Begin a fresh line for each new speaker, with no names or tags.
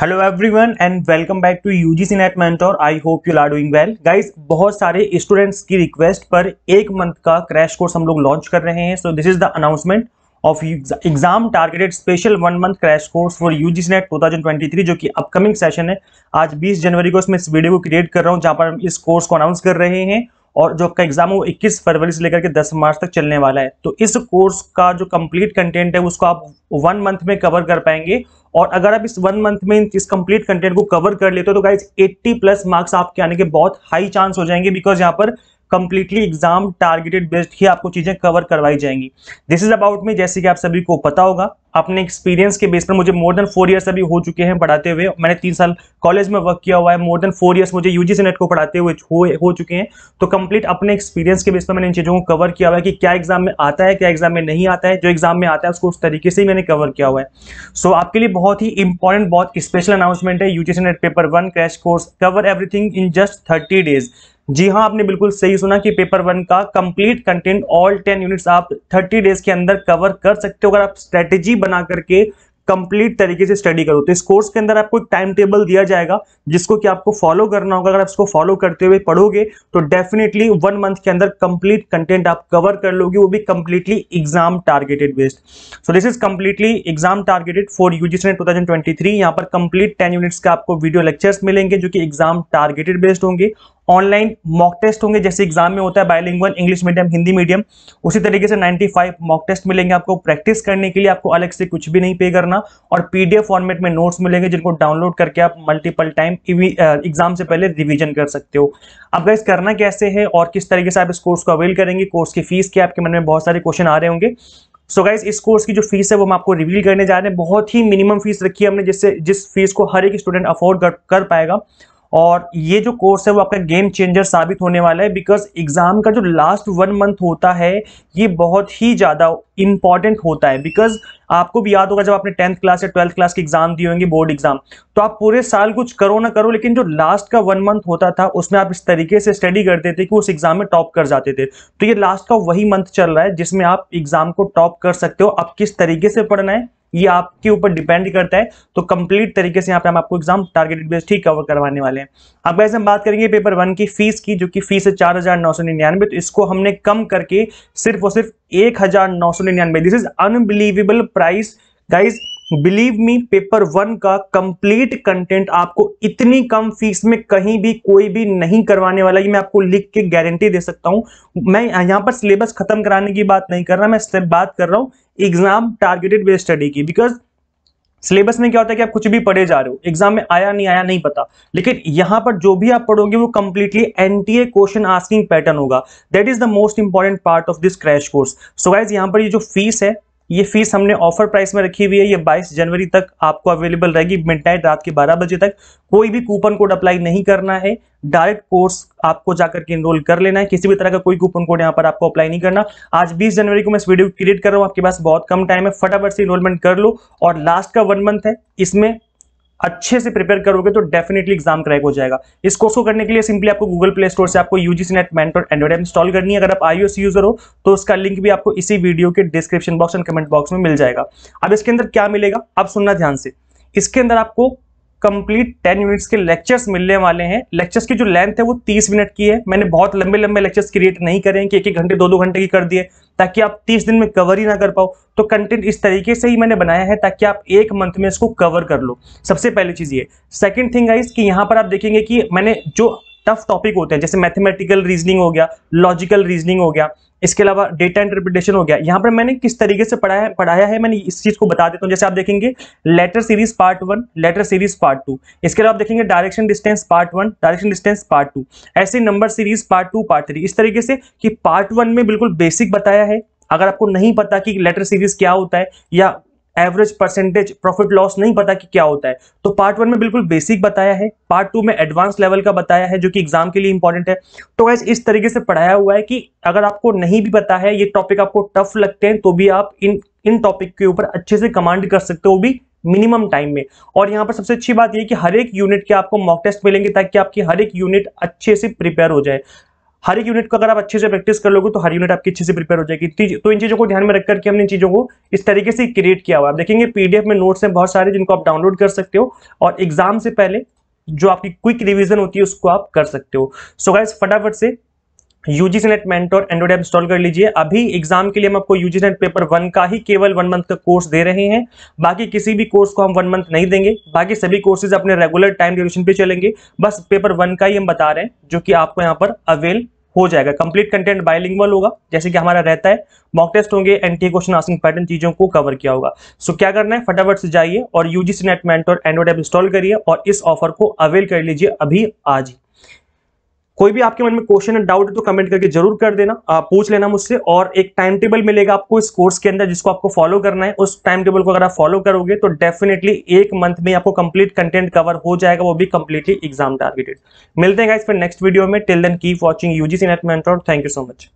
hello everyone and welcome back to UGC NET mentor I hope you are doing well guys बहुत सारे students की request पर एक month का crash course हम लोग लॉन्च कर रहे हैं so this is the announcement of exam targeted special one month crash course for UGC NET 2023 जो कि अपकमिंग सेशन है आज 20 जनवरी को इस वीडियो को क्रिएट कर रहा हूँ जहाँ पर हम इस कोर्स को अनाउंस कर रहे हैं और जो आपका एग्जाम है वो 21 फरवरी से लेकर के 10 मार्च तक चलने वाला है तो इस कोर्स का जो कंप्लीट कंटेंट है उसको आप वन मंथ में कवर कर पाएंगे और अगर आप इस वन मंथ में इस कंप्लीट कंटेंट को कवर कर लेते हो तो गाइज 80 प्लस मार्क्स आपके आने के बहुत हाई चांस हो जाएंगे बिकॉज यहाँ पर कंप्लीटली एग्जाम टारगेटेड बेस्ड ही आपको चीज़ें कवर करवाई जाएंगी दिस इज अबाउट मी जैसे कि आप सभी को पता होगा अपने एक्सपीरियंस के बेस पर मुझे मोर देन फोर ईयर्स अभी हो चुके हैं पढ़ाते हुए मैंने तीन साल कॉलेज में वर्क किया हुआ है मोर देन फोर ईयर्स मुझे यूजीसी नेट को पढ़ाते हुए हो, हो चुके हैं तो कंप्लीट अपने एक्सपीरियंस के बेस पर मैंने इन चीज़ों को कवर किया हुआ है कि क्या एग्जाम में आता है क्या एग्जाम में नहीं आता है जो एग्जाम में आता है उसको उस तरीके से ही मैंने कवर किया हुआ है सो so, आपके लिए बहुत ही इंपॉर्टेंट बहुत स्पेशल अनाउंसमेंट है UGC NET paper one crash course cover everything in just thirty days जी हाँ आपने बिल्कुल सही सुना कि पेपर वन का complete content all ten units आप थर्टी डेज के अंदर कवर कर सकते हो अगर आप स्ट्रेटेजी बना करके कंप्लीट तरीके से स्टडी करो तो इस कोर्स के अंदर आपको एक टाइम टेबल दिया जाएगा जिसको कि आपको फॉलो करना होगा अगर आप इसको फॉलो करते हुए पढ़ोगे तो डेफिनेटली वन मंथ के अंदर कंप्लीट कंटेंट आप कवर कर लोगे वो भी completely exam targeted based so this is completely exam targeted for UGC NET two twenty three यहाँ पर कंप्लीट टेन यूनिट्स का आपको वीडियो लेक्चर्स मिलेंगे जो कि एग्जाम टारगेटेड बेस्ड होंगे ऑनलाइन मॉक टेस्ट होंगे जैसे एग्जाम में होता है bilingual English medium Hindi medium उसी तरीके से 95 मॉक टेस्ट मिलेंगे आपको प्रैक्टिस करने के लिए आपको अलग से कुछ भी नहीं पे करना और पीडीएफ फॉर्मेट में नोट्स मिलेंगे जिनको डाउनलोड करके आप मल्टीपल टाइम एग्जाम से पहले रिविजन कर सकते हो अब गाइस करना कैसे है और किस तरीके से आप इस कोर्स को अवेल करेंगे कोर्स की फीस के आपके मन में बहुत सारे क्वेश्चन आ रहे होंगे सो so गाइज इस कोर्स की जो फीस है वो हम आपको रिवील करने जा रहे हैं बहुत ही मिनिमम फीस रखी है हमने जिससे जिस फीस को हर एक स्टूडेंट अफोर्ड कर पाएगा और ये जो कोर्स है वो आपका गेम चेंजर साबित होने वाला है बिकॉज एग्जाम का जो लास्ट वन मंथ होता है ये बहुत ही ज़्यादा इंपॉर्टेंट होता है बिकॉज आपको भी याद होगा जब आपने टेंथ क्लास या ट्वेल्थ क्लास के एग्जाम दिए होंगे बोर्ड एग्जाम तो आप पूरे साल कुछ करो ना करो लेकिन जो लास्ट का वन मंथ होता था उसमें आप इस तरीके से स्टडी करते थे कि उस एग्जाम में टॉप कर जाते थे तो ये लास्ट का वही मंथ चल रहा है जिसमें आप एग्जाम को टॉप कर सकते हो आप किस तरीके से पढ़ना है ये आपके ऊपर डिपेंड करता है तो कंप्लीट तरीके से यहाँ पे हम आपको एग्जाम टारगेटेड बेस ठीक कवर करवाने वाले हैं अब वैसे हम बात करेंगे पेपर वन की फीस की जो कि फीस है चार हजार नौ सौ निन्यानवे तो इसको हमने कम करके सिर्फ और सिर्फ एक हजार नौ सौ निन्यानवे this is unbelievable price guys believe me paper one का कंप्लीट कंटेंट आपको इतनी कम फीस में कहीं भी कोई भी नहीं करवाने वाला ये मैं आपको लिख के गारंटी दे सकता हूं मैं यहां पर सिलेबस खत्म कराने की बात नहीं कर रहा मैं सिर्फ बात कर रहा हूं एग्जाम टारगेटेड बेस्ड स्टडी की बिकॉज सिलेबस में क्या होता है कि आप कुछ भी पढ़े जा रहे हो एग्जाम में आया नहीं आया नहीं पता लेकिन यहां पर जो भी आप पढ़ोगे वो completely NTA question asking pattern होगा that is the most important part of this crash course so guys यहां पर ये जो फीस है ये फीस हमने ऑफर प्राइस में रखी हुई है ये 22 जनवरी तक आपको अवेलेबल रहेगी मिड नाइट रात के 12 बजे तक कोई भी कूपन कोड अप्लाई नहीं करना है डायरेक्ट कोर्स आपको जाकर के इनरोल कर लेना है किसी भी तरह का कोई कूपन कोड यहाँ पर आपको अप्लाई नहीं करना आज 20 जनवरी को मैं इस वीडियो क्रिएट कर रहा हूँ आपके पास बहुत कम टाइम है फटाफट से इनरोलमेंट कर लो और लास्ट का वन मंथ है इसमें अच्छे से प्रिपेयर करोगे तो डेफिनेटली एग्जाम क्रैक हो जाएगा इस कोर्स को करने के लिए सिंपली आपको गूगल प्ले स्टोर से आपको यूजीसी नेट मैं एंड्रॉइड इंस्टॉल करनी है अगर आप आईओएस यूजर हो तो उसका लिंक भी आपको इसी वीडियो के description box and comment box में मिल जाएगा अब इसके अंदर क्या मिलेगा आप सुनना ध्यान से इसके अंदर आपको कंप्लीट टेन यूनिट्स के लेक्चर्स मिलने वाले हैं लेक्चर्स की जो लेंथ है वो तीस मिनट की है मैंने बहुत लंबे लंबे लेक्चर्स क्रिएट नहीं करें कि एक एक घंटे दो दो घंटे की कर दिए ताकि आप तीस दिन में कवर ही ना कर पाओ तो कंटेंट इस तरीके से ही मैंने बनाया है ताकि आप एक मंथ में इसको कवर कर लो सबसे पहली चीज़ ये सेकेंड थिंग गाइज कि यहाँ पर आप देखेंगे कि मैंने जो टफ टॉपिक होते हैं जैसे मैथमेटिकल रीजनिंग हो गया लॉजिकल रीजनिंग हो गया इसके अलावा डेटा इंटरप्रिटेशन हो गया यहाँ पर मैंने किस तरीके से पढ़ाया पढ़ाया है मैंने इस चीज को बता देता हूँ जैसे आप देखेंगे letter series part one letter series part two इसके अलावा आप देखेंगे direction distance part one direction distance part two ऐसे number series part two part three इस तरीके से कि पार्ट वन में बिल्कुल बेसिक बताया है अगर आपको नहीं पता कि लेटर सीरीज क्या होता है या एवरेज परसेंटेज प्रॉफिट लॉस नहीं पता कि क्या होता है तो पार्ट वन में बिल्कुल बेसिक बताया है पार्ट टू में एडवांस लेवल का बताया है जो कि एग्जाम के लिए इंपॉर्टेंट है तो वैसे इस तरीके से पढ़ाया हुआ है कि अगर आपको नहीं भी पता है ये टॉपिक आपको टफ लगते हैं तो भी आप इन इन टॉपिक के ऊपर अच्छे से कमांड कर सकते हो भी मिनिमम टाइम में और यहाँ पर सबसे अच्छी बात यह कि हर एक यूनिट के आपको मॉक टेस्ट मिलेंगे ताकि आपकी हर एक यूनिट अच्छे से प्रिपेयर हो जाए हर एक यूनिट को अगर आप अच्छे से प्रैक्टिस कर लोगे तो हर यूनिट आपकी अच्छे से प्रिपेयर हो जाएगी तो इन चीज़ों को ध्यान में रखकर हमने इन चीज़ों को इस तरीके से क्रिएट किया हुआ आप देखेंगे पीडीएफ में नोट्स हैं बहुत सारे जिनको आप डाउनलोड कर सकते हो और एग्जाम से पहले जो आपकी क्विक रिविजन होती है उसको आप कर सकते हो सो गाइज फटाफट से UGC NET mentor Android app install कर लीजिए अभी एग्जाम के लिए हम आपको यूजीसी नेट पेपर वन का ही केवल वन मंथ का कोर्स दे रहे हैं बाकी किसी भी कोर्स को हम वन मंथ नहीं देंगे बाकी सभी कोर्सेज अपने रेगुलर टाइम ड्यूरेशन पे चलेंगे बस पेपर वन का ही हम बता रहे हैं जो कि आपको यहाँ पर अवेल हो जाएगा कंप्लीट कंटेंट बायलिंगुअल होगा जैसे कि हमारा रहता है मॉक टेस्ट होंगे एंटी क्वेश्चन आसिंग पैटर्न चीजों को कवर किया होगा सो क्या करना है फटाफट से जाइए और UGC NET mentor Android app install करिए और इस ऑफर को अवेल कर लीजिए अभी आज ही कोई भी आपके मन में क्वेश्चन है डाउट है तो कमेंट करके जरूर कर देना पूछ लेना मुझसे और एक टाइम टेबल मिलेगा आपको इस कोर्स के अंदर जिसको आपको फॉलो करना है उस टाइम टेबल को अगर आप फॉलो करोगे तो डेफिनेटली एक मंथ में आपको कंप्लीट कंटेंट कवर हो जाएगा वो भी कंप्लीटली एग्जाम टारगेटेड मिलते हैं इस पर नेक्स्ट वीडियो में till then keep watching UGC NET mentor thank you so much